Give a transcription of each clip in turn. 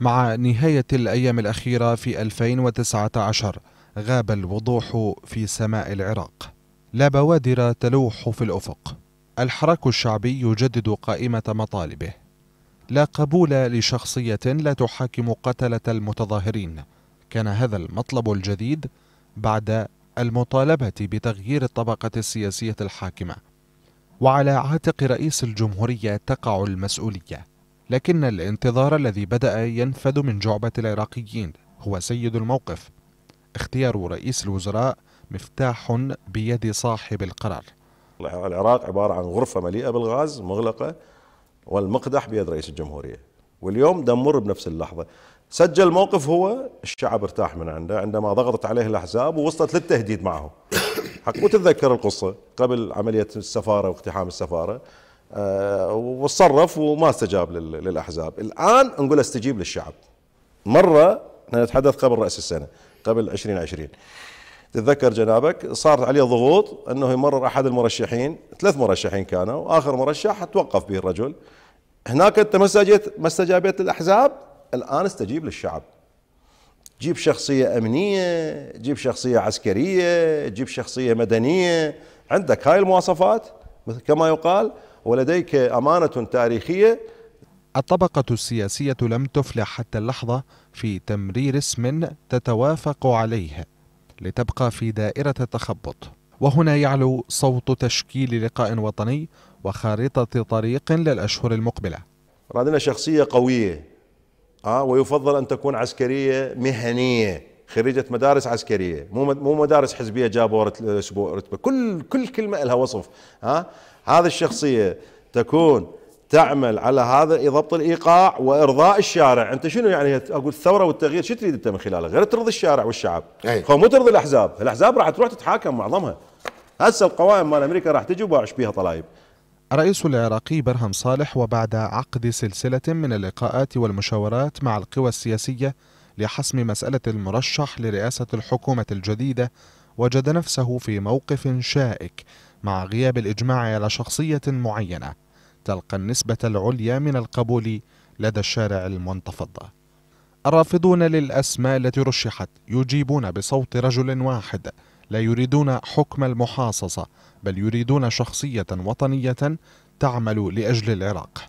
مع نهاية الأيام الأخيرة في 2019 غاب الوضوح في سماء العراق لا بوادر تلوح في الأفق الحراك الشعبي يجدد قائمة مطالبه لا قبول لشخصية لا تحاكم قتلة المتظاهرين كان هذا المطلب الجديد بعد المطالبة بتغيير الطبقة السياسية الحاكمة وعلى عاتق رئيس الجمهورية تقع المسؤولية لكن الانتظار الذي بدأ ينفد من جعبة العراقيين هو سيد الموقف اختيار رئيس الوزراء مفتاح بيد صاحب القرار العراق عبارة عن غرفة مليئة بالغاز مغلقة والمقدح بيد رئيس الجمهورية واليوم دمر بنفس اللحظة سجل موقف هو الشعب ارتاح من عنده عندما ضغطت عليه الأحزاب ووصلت للتهديد معه حق وتتذكر القصة قبل عملية السفارة واقتحام السفارة آه، وتصرف وما استجاب للاحزاب الان نقول استجيب للشعب مره نتحدث قبل راس السنه قبل 2020 تتذكر جنابك صارت عليه ضغوط انه يمرر احد المرشحين ثلاث مرشحين كانوا واخر مرشح توقف به الرجل هناك انت ما استجيت ما استجابت للاحزاب الان استجيب للشعب جيب شخصية أمنية جيب شخصية عسكرية جيب شخصية مدنية عندك هاي المواصفات مثل كما يقال ولديك أمانة تاريخية الطبقة السياسية لم تفلح حتى اللحظة في تمرير اسم تتوافق عليه لتبقى في دائرة التخبط وهنا يعلو صوت تشكيل لقاء وطني وخارطة طريق للأشهر المقبلة رادنا شخصية قوية آه ويفضل أن تكون عسكرية مهنية خريجه مدارس عسكريه مو مو مدارس حزبيه جابوا رتبه كل كل كلمه لها وصف ها هذه الشخصيه تكون تعمل على هذا ضبط الايقاع وارضاء الشارع انت شنو يعني اقول الثوره والتغيير شو تريد انت من خلاله غير ترضي الشارع والشعب هو مو ترضي الاحزاب الاحزاب راح تروح تتحاكم معظمها هسه القوائم مال امريكا راح تجي وباعش بيها طلايب الرئيس العراقي برهم صالح وبعد عقد سلسلة من اللقاءات والمشاورات مع القوى السياسية لحسم مسألة المرشح لرئاسة الحكومة الجديدة وجد نفسه في موقف شائك مع غياب الإجماع على شخصية معينة تلقى النسبة العليا من القبول لدى الشارع المنتفض الرافضون للأسماء التي رشحت يجيبون بصوت رجل واحد لا يريدون حكم المحاصصة بل يريدون شخصية وطنية تعمل لأجل العراق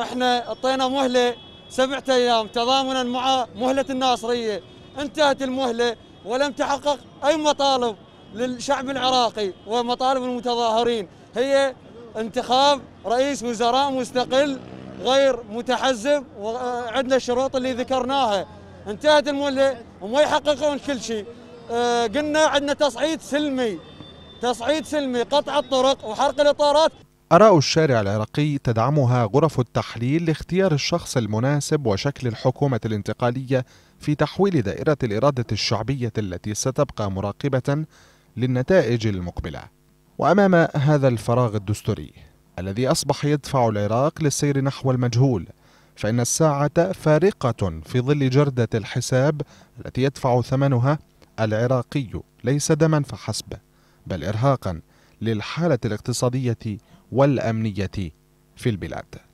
احنا اعطينا مهلة سبعة أيام تضامنا مع مهلة الناصرية انتهت المهلة ولم تحقق أي مطالب للشعب العراقي ومطالب المتظاهرين هي انتخاب رئيس وزراء مستقل غير متحزب وعندنا الشروط اللي ذكرناها انتهت المهلة وما يحققون كل شيء آه، قلنا عندنا تصعيد سلمي تصعيد سلمي قطع الطرق وحرق الاطارات آراء الشارع العراقي تدعمها غرف التحليل لاختيار الشخص المناسب وشكل الحكومة الانتقالية في تحويل دائرة الإرادة الشعبية التي ستبقى مراقبة للنتائج المقبلة. وأمام هذا الفراغ الدستوري الذي أصبح يدفع العراق للسير نحو المجهول، فإن الساعة فارقة في ظل جردة الحساب التي يدفع ثمنها العراقي ليس دما فحسب، بل إرهاقا للحالة الاقتصادية والأمنية في البلاد